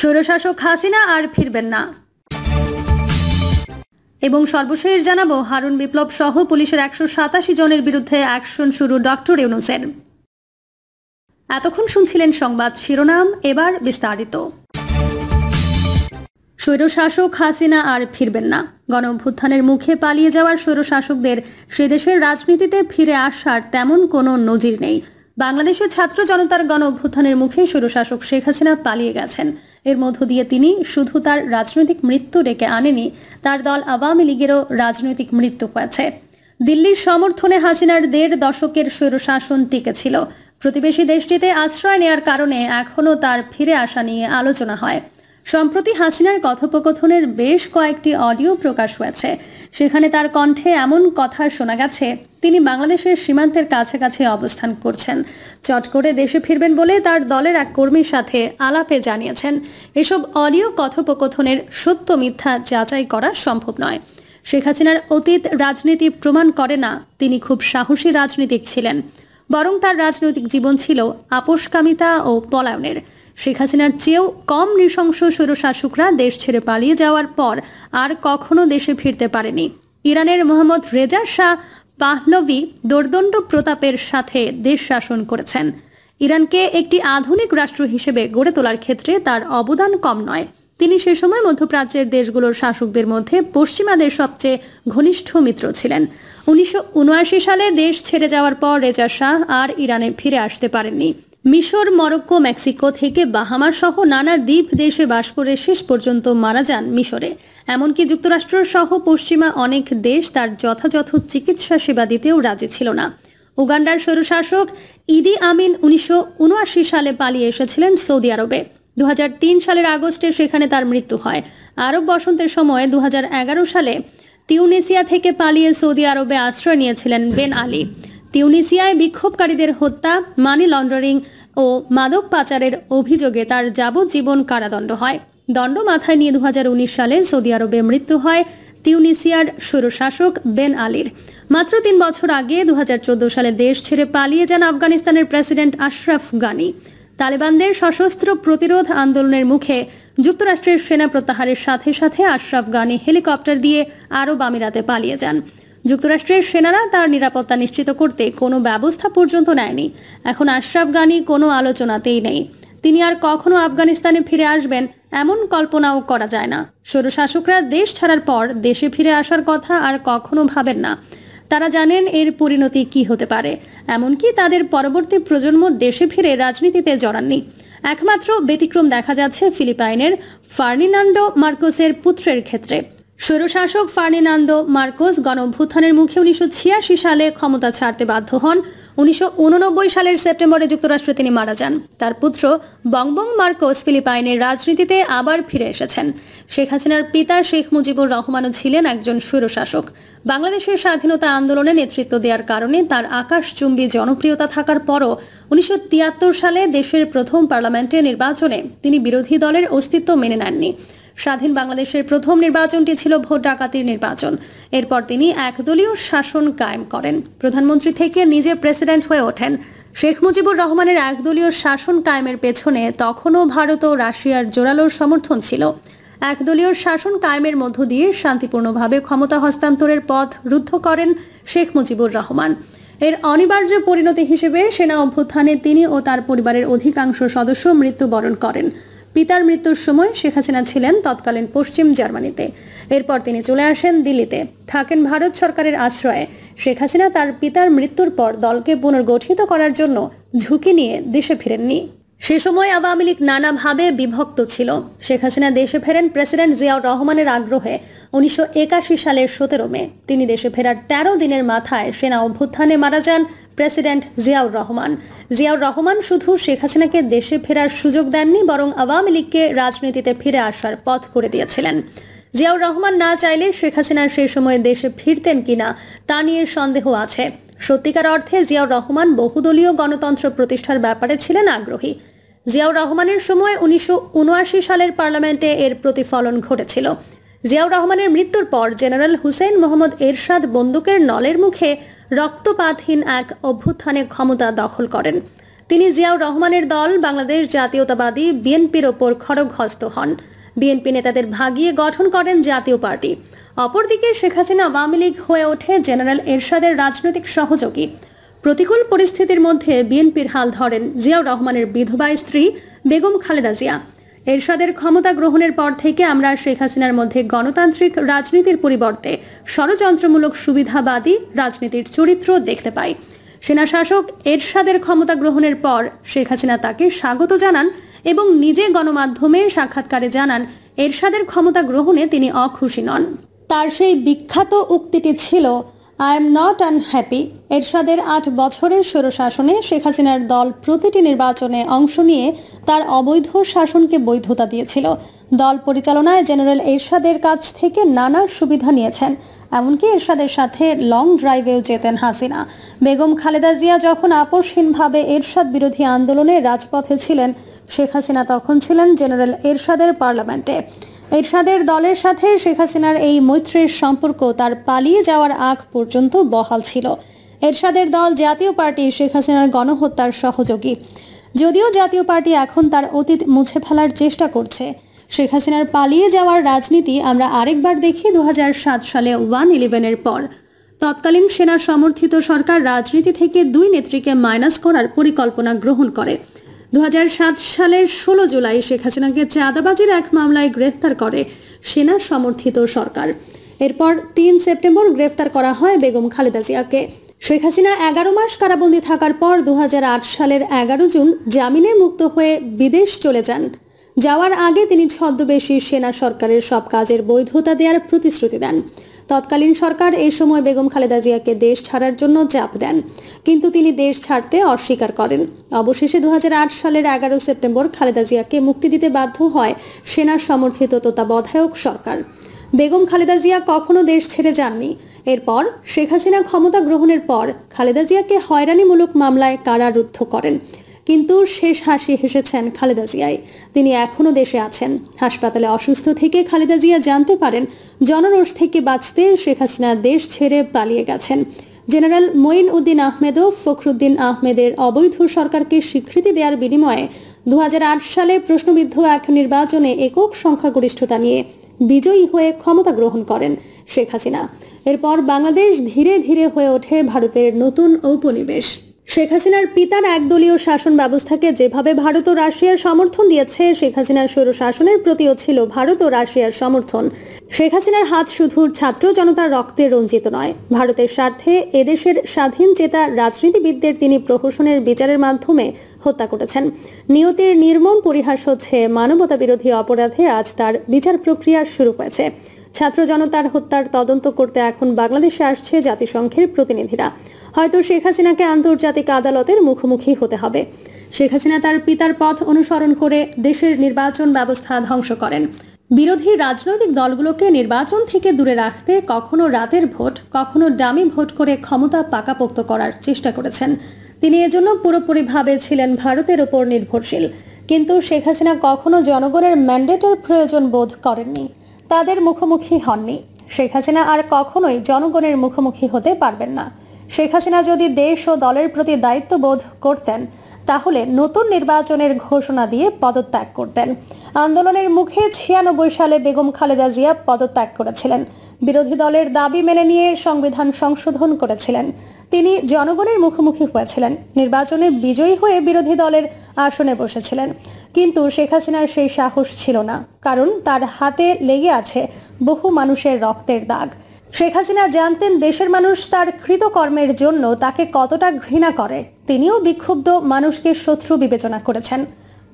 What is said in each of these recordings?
স্বৈরশাসক হাসিনা আর ফিরবেন না এবং সর্বশেষ জানাবো হারুন বিপ্লব সহ পুলিশের একশো সাতাশি জনের বিরুদ্ধে অ্যাকশন শুরু ডক্টর ইউনুসের এতক্ষণ শুনছিলেন সংবাদ শিরোনাম এবার বিস্তারিত স্বৈরশাসক হাসিনা আর ফিরবেন না গণভ্যুত্থানের মুখে পালিয়ে যাওয়ার স্বৈরশাসকদের সেদেশের রাজনীতিতে ফিরে আসার তেমন কোনো নজির নেই বাংলাদেশের ছাত্র জনতার গণ অভ্যুত্থানের মুখে স্বৈরশাসক শেখ হাসিনা পালিয়ে গেছেন এর মধ্য দিয়ে তিনি শুধু তার রাজনৈতিক মৃত্যু ডেকে আনেনি তার দল আওয়ামী লীগেরও রাজনৈতিক মৃত্যু হয়েছে দিল্লির সমর্থনে হাসিনার দেড় দশকের স্বৈরশাসন টিকেছিল প্রতিবেশী দেশটিতে আশ্রয় নেয়ার কারণে এখনও তার ফিরে আসা নিয়ে আলোচনা হয় সম্প্রতি হাসিনার কথোপকথনের বেশ কয়েকটি অডিও প্রকাশ হয়েছে সেখানে তার কণ্ঠে এমন কথা শোনা গেছে তিনি বাংলাদেশের সীমান্তের কাছাকাছি অবস্থান করছেন চট করে দেশে ফিরবেন বলে তার দলের এক কর্মীর সাথে আলাপে জানিয়েছেন এসব অডিও কথোপকথনের সত্য মিথ্যা যাচাই করা সম্ভব নয় শেখ হাসিনার অতীত রাজনীতি প্রমাণ করে না তিনি খুব সাহসী রাজনীতিক ছিলেন বরং তার রাজনৈতিক জীবন ছিল আপোষকামিতা ও পলায়নের শেখ হাসিনার চেয়েও কম নৃশংস স্বৈরশাসকরা দেশ ছেড়ে পালিয়ে যাওয়ার পর আর কখনো দেশে ফিরতে পারেনি ইরানের মোহাম্মদ রেজা শাহ পাহলভি দোর্দণ্ড প্রতাপের সাথে দেশ শাসন করেছেন ইরানকে একটি আধুনিক রাষ্ট্র হিসেবে গড়ে তোলার ক্ষেত্রে তার অবদান কম নয় তিনি সে সময় মধ্যপ্রাচ্যের দেশগুলোর শাসকদের মধ্যে পশ্চিমাদের সবচেয়ে ঘনিষ্ঠ মিত্র ছিলেন উনিশশো সালে দেশ ছেড়ে যাওয়ার পর রেজা শাহ আর ইরানে ফিরে আসতে পারেননি মিশর মরক্কো মেক্সিকো থেকে বাহামা সহ নানা দ্বীপ দেশে বাস করে শেষ পর্যন্ত মারা যান মিশরে এমনকি যুক্তরাষ্ট্র সহ পশ্চিমা অনেক দেশ তার যথাযথ চিকিৎসা সেবা দিতেও রাজি ছিল না উগান্ডার স্বৈরশাসক ইদি আমিন উনিশশো সালে পালিয়ে এসেছিলেন সৌদি আরবে দু সালের আগস্টে সেখানে তার মৃত্যু হয় আরব বসন্তের সময় দু সালে তিউনেসিয়া থেকে পালিয়ে সৌদি আরবে আশ্রয় নিয়েছিলেন বেন আলী তিউনিসিয়ায় বিক্ষোভকারীদের হত্যা মানি লন্ডারিং ও মাদক পাচারের অভিযোগে তার যাবজ্জীবন কারাদণ্ড হয় দণ্ড মাথায় নিয়ে দু সালে সৌদি আরবে মৃত্যু হয় তিউনিসিয়ার সুরশাসক বেন আলীর মাত্র তিন বছর আগে দু সালে দেশ ছেড়ে পালিয়ে যান আফগানিস্তানের প্রেসিডেন্ট আশরাফ গানি তালেবানদের সশস্ত্র প্রতিরোধ আন্দোলনের মুখে যুক্তরাষ্ট্রের সেনা প্রত্যাহারের সাথে সাথে আশরাফ গানি হেলিকপ্টার দিয়ে আরব আমিরাতে পালিয়ে যান যুক্তরাষ্ট্রের সেনারা তার নিরাপত্তা নিশ্চিত করতে কোনো ব্যবস্থা পর্যন্ত নেয়নি এখন আশরাফ গানি কোনো আলোচনাতেই নেই তিনি আর কখনো আফগানিস্তানে ফিরে আসবেন এমন কল্পনাও করা যায় না স্বৈরশাসকরা দেশ ছাড়ার পর দেশে ফিরে আসার কথা আর কখনো ভাবেন না তারা জানেন এর পরিণতি কি হতে পারে এমনকি তাদের পরবর্তী প্রজন্ম দেশে ফিরে রাজনীতিতে জড়াননি একমাত্র ব্যতিক্রম দেখা যাচ্ছে ফিলিপাইনের ফার্নিনান্ডো মার্কোসের পুত্রের ক্ষেত্রে স্বৈরশাসক ফার্নিনান্দো মার্কোস গণভ্যুত্থানের মুখে উনিশশো সালে ক্ষমতা ছাড়তে বাধ্য হন উনিশশো সালের সেপ্টেম্বরে যুক্তরাষ্ট্রে তিনি মারা যান তার পুত্র বংবং মার্কোস ফিলিপাইনের রাজনীতিতে আবার ফিরে এসেছেন শেখ হাসিনার পিতা শেখ মুজিবুর রহমানও ছিলেন একজন স্বৈরশাসক বাংলাদেশের স্বাধীনতা আন্দোলনে নেতৃত্ব দেওয়ার কারণে তার আকাশচুম্বী জনপ্রিয়তা থাকার পরও উনিশশো সালে দেশের প্রথম পার্লামেন্টে নির্বাচনে তিনি বিরোধী দলের অস্তিত্ব মেনে নেননি স্বাধীন বাংলাদেশের প্রথম নির্বাচনটি ছিল ভোট ডাকাতির নির্বাচন এরপর তিনি একদলীয় শাসন কায়েম করেন প্রধানমন্ত্রী থেকে নিজে প্রেসিডেন্ট হয়ে ওঠেন শেখ মুজিবুর রহমানের একদলীয় শাসন কায়েমের পেছনে তখনও ভারত ও রাশিয়ার জোরালোর সমর্থন ছিল একদলীয় শাসন কায়েমের মধ্য দিয়ে শান্তিপূর্ণভাবে ক্ষমতা হস্তান্তরের পথ রুদ্ধ করেন শেখ মুজিবুর রহমান এর অনিবার্য পরিণতি হিসেবে সেনা অভ্যুত্থানে তিনি ও তার পরিবারের অধিকাংশ সদস্য মৃত্যুবরণ করেন পিতার মৃত্যুর সময় শেখ হাসিনা ছিলেন তৎকালীন পশ্চিম জার্মানিতে এরপর তিনি চলে আসেন দিল্লিতে থাকেন ভারত সরকারের আশ্রয়ে শেখ হাসিনা তার পিতার মৃত্যুর পর দলকে পুনর্গঠিত করার জন্য ঝুঁকি নিয়ে দেশে ফিরেননি সে সময় আওয়ামী লীগ নানাভাবে বিভক্ত ছিল শেখ হাসিনা দেশে ফেরেন প্রেসিডেন্ট জিয়াউর রহমানের আগ্রহে উনিশশো সালের সতেরো মে তিনি দেশে ফেরার ১৩ দিনের মাথায় সেনা অভ্যুত্থানে মারা যান প্রেসিডেন্ট জিয়াউর রহমান জিয়াউর রহমান শুধু শেখ হাসিনাকে দেশে ফেরার সুযোগ দেননি বরং আওয়ামী লীগকে রাজনীতিতে ফিরে আসার পথ করে দিয়েছিলেন জিয়াউর রহমান না চাইলে শেখ হাসিনা সেই সময় দেশে ফিরতেন কিনা তা নিয়ে সন্দেহ আছে সত্যিকার অর্থে জিয়াউর রহমান বহুদলীয় গণতন্ত্র প্রতিষ্ঠার ব্যাপারে ছিলেন আগ্রহী জিয়াউর রহমানের সময় উনিশশো সালের পার্লামেন্টে এর প্রতিফলন ঘটেছিল জিয়াউর রহমানের মৃত্যুর পর জেনারেল হুসেন মোহাম্মদ এরশাদ বন্দুকের নলের মুখে রক্তপাতহীন এক অভ্যুত্থানে ক্ষমতা দখল করেন তিনি জিয়াউর রহমানের দল বাংলাদেশ জাতীয়তাবাদী বিএনপির ওপর খড়গহস্ত হন বিএনপি নেতাদের ভাগিয়ে গঠন করেন জাতীয় পার্টি অপরদিকে শেখ হাসিনা আওয়ামী লীগ হয়ে ওঠে জেনারেল এরশাদের রাজনৈতিক সহযোগী প্রতিকূল পরিস্থিতির মধ্যে বিএনপির হাল ধরেন জিয়াউর রহমানের বিধবা স্ত্রী বেগম খালেদা জিয়া এরশাদের ক্ষমতা গ্রহণের পর থেকে আমরা শেখ হাসিনার মধ্যে গণতান্ত্রিক রাজনীতির পরিবর্তে ষড়যন্ত্রমূলক সুবিধাবাদী রাজনীতির চরিত্র দেখতে পাই সেনাশাসক এরশাদের ক্ষমতা গ্রহণের পর শেখ হাসিনা তাকে স্বাগত জানান এবং নিজে গণমাধ্যমে সাক্ষাৎকারে জানান এরশাদের ক্ষমতা গ্রহণে তিনি অখুশি নন তার সেই বিখ্যাত উক্তিটি ছিল আই এম নট আনহ্যাপি এরশাদের আট বছরের শাসনে শেখ হাসিনার দল প্রতিটি নির্বাচনে অংশ নিয়ে তার অবৈধ শাসনকে বৈধতা দিয়েছিল দল পরিচালনায় জেনারেল এরশাদের কাছ থেকে নানা সুবিধা নিয়েছেন এমনকি এরশাদের সাথে লং ড্রাইভেও যেতেন হাসিনা বেগম খালেদা জিয়া যখন আপোষহীনভাবে এরশাদ বিরোধী আন্দোলনে রাজপথে ছিলেন শেখ হাসিনা তখন ছিলেন জেনারেল এরশাদের পার্লামেন্টে এরশাদের দলের সাথে শেখ হাসিনার এই মৈত্রীর সম্পর্ক তার পালিয়ে যাওয়ার আগ পর্যন্ত বহাল ছিল এরশাদের দল জাতীয় পার্টি শেখ হাসিনার গণহত্যার সহযোগী যদিও জাতীয় পার্টি এখন তার অতীত মুছে ফেলার চেষ্টা করছে শেখ হাসিনার পালিয়ে যাওয়ার রাজনীতি আমরা আরেকবার দেখি দু সালে ওয়ান ইলেভেনের পর তৎকালীন সেনা সমর্থিত সরকার রাজনীতি থেকে দুই নেত্রীকে মাইনাস করার পরিকল্পনা গ্রহণ করে দু সালের ষোলো জুলাই শেখ হাসিনাকে চাঁদাবাজির এক মামলায় গ্রেফতার করে সেনা সমর্থিত সরকার এরপর তিন সেপ্টেম্বর গ্রেফতার করা হয় বেগম খালেদা জিয়াকে শেখ হাসিনা এগারো মাস কারাবন্দী থাকার পর দু সালের এগারো জুন জামিনে মুক্ত হয়ে বিদেশ চলে যান যাওয়ার আগে তিনি ছদ্মবেশী সেনা সরকারের সব কাজের বৈধতা দেওয়ার প্রতিশ্রুতি দেন তৎকালীন সরকার এই সময় বেগম খালেদা জিয়াকে দেশ ছাড়ার জন্য চাপ দেন কিন্তু তিনি দেশ ছাড়তে অস্বীকার করেন অবশেষে দু সালের এগারো সেপ্টেম্বর খালেদা জিয়াকে মুক্তি দিতে বাধ্য হয় সেনার সমর্থিত তত্ত্বাবধায়ক সরকার বেগম খালেদা জিয়া কখনো দেশ ছেড়ে যাননি এরপর শেখ হাসিনা ক্ষমতা গ্রহণের পর খালেদা জিয়াকে হয়রানিমূলক মামলায় কারারুদ্ধ করেন কিন্তু শেষ হাসি হেসেছেন খালেদা জিয়াই তিনি এখনও দেশে আছেন হাসপাতালে অসুস্থ থেকে খালেদা জিয়া জানতে পারেন জনরোষ থেকে বাঁচতে শেখ হাসিনা দেশ ছেড়ে পালিয়ে গেছেন জেনারেল মঈন উদ্দিন আহমেদও ফখরুদ্দিন আহমেদের অবৈধ সরকারকে স্বীকৃতি দেওয়ার বিনিময়ে দু সালে প্রশ্নবিদ্ধ এক নির্বাচনে একক সংখ্যাগরিষ্ঠতা নিয়ে বিজয়ী হয়ে ক্ষমতা গ্রহণ করেন শেখ হাসিনা এরপর বাংলাদেশ ধীরে ধীরে হয়ে ওঠে ভারতের নতুন ঔপনিবেশ শেখ হাসিনার পিতার একদলীয় শাসন ব্যবস্থাকে যেভাবে ভারত ও রাশিয়ার সমর্থন দিয়েছে শেখ হাসিনার স্বৈর শাসনের প্রতিও ছিল ভারত ও রাশিয়ার সমর্থন শেখ হাসিনার হাত শুধু ছাত্র জনতার রক্তে রঞ্জিত নয় ভারতের স্বার্থে এদেশের স্বাধীন চেতা রাজনীতিবিদদের তিনি প্রহসনের বিচারের মাধ্যমে হত্যা করেছেন নিয়তির নির্মম পরিহাস হচ্ছে মানবতা বিরোধী অপরাধে আজ তার বিচার প্রক্রিয়া শুরু হয়েছে ছাত্র জনতার হত্যার তদন্ত করতে এখন বাংলাদেশে আসছে জাতিসংঘের প্রতিনিধিরা হয়তো শেখ হাসিনাকে আন্তর্জাতিক আদালতের মুখোমুখি হতে হবে শেখ হাসিনা তার পিতার পথ অনুসরণ করে দেশের নির্বাচন ব্যবস্থা ধ্বংস করেন বিরোধী রাজনৈতিক দলগুলোকে নির্বাচন থেকে দূরে রাখতে কখনো রাতের ভোট কখনো ডামি ভোট করে ক্ষমতা পাকাপোক্ত করার চেষ্টা করেছেন তিনি এজন্য পুরোপুরিভাবে ছিলেন ভারতের ওপর নির্ভরশীল কিন্তু শেখ হাসিনা কখনো জনগণের ম্যান্ডেটের প্রয়োজন বোধ করেননি তাদের মুখোমুখি হননি শেখ হাসিনা আর কখনোই জনগণের মুখোমুখি হতে পারবেন না শেখ হাসিনা যদি দেশ ও দলের প্রতি দায়িত্ববোধ করতেন তাহলে নতুন নির্বাচনের ঘোষণা দিয়ে পদত্যাগ করতেন আন্দোলনের মুখে ছিয়ানব্বই সালে বেগম খালেদা জিয়া পদত্যাগ করেছিলেন বিরোধী দলের দাবি মেনে নিয়ে সংবিধান সংশোধন করেছিলেন তিনি জনগণের মুখোমুখি হয়েছিলেন নির্বাচনে বিজয়ী হয়ে বিরোধী দলের আসনে বসেছিলেন কিন্তু শেখ হাসিনার সেই সাহস ছিল না কারণ তার হাতে লেগে আছে বহু মানুষের রক্তের দাগ শেখ হাসিনা জানতেন দেশের মানুষ তার কৃতকর্মের জন্য তাকে কতটা ঘৃণা করে তিনিও বিক্ষুব্ধ মানুষকে শত্রু বিবেচনা করেছেন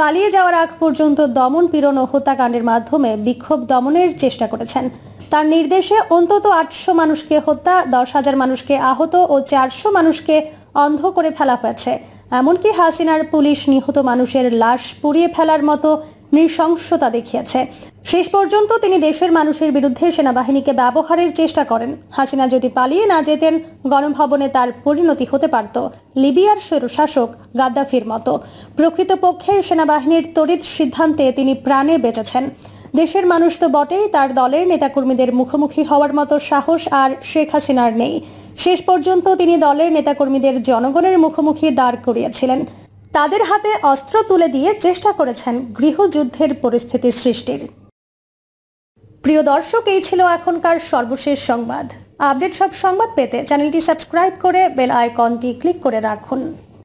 পালিয়ে যাওয়ার আগ পর্যন্ত দমন পীড়ন ও হত্যাকাণ্ডের মাধ্যমে বিক্ষোভ দমনের চেষ্টা করেছেন তার নির্দেশে অন্তত আটশো মানুষকে হত্যা দশ হাজার মানুষকে আহত ও চারশো মানুষকে অন্ধ করে ফেলা হয়েছে এমনকি হাসিনার পুলিশ নিহত মানুষের লাশ পুড়িয়ে ফেলার মতো নৃশংসতা দেখিয়েছে শেষ পর্যন্ত তিনি দেশের মানুষের বিরুদ্ধে সেনাবাহিনীকে ব্যবহারের চেষ্টা করেন হাসিনা যদি পালিয়ে না যেতেন গণভবনে তার পরিণতি হতে পারত লিবিয়ার স্বৈরশাসক গাদ্দাফির মতো প্রকৃতপক্ষে সেনাবাহিনীর তড়িৎ সিদ্ধান্তে তিনি প্রাণে বেঁচেছেন দেশের মানুষ তো বটেই তার দলের নেতাকর্মীদের মুখোমুখি হওয়ার মতো সাহস আর শেখ হাসিনার নেই শেষ পর্যন্ত তিনি দলের নেতাকর্মীদের জনগণের মুখোমুখি দাঁড় করিয়েছিলেন তাদের হাতে অস্ত্র তুলে দিয়ে চেষ্টা করেছেন গৃহযুদ্ধের পরিস্থিতি সৃষ্টির প্রিয় দর্শক এই ছিল এখনকার সর্বশেষ সংবাদ আপডেট সব সংবাদ পেতে চ্যানেলটি সাবস্ক্রাইব করে বেল আইকনটি ক্লিক করে রাখুন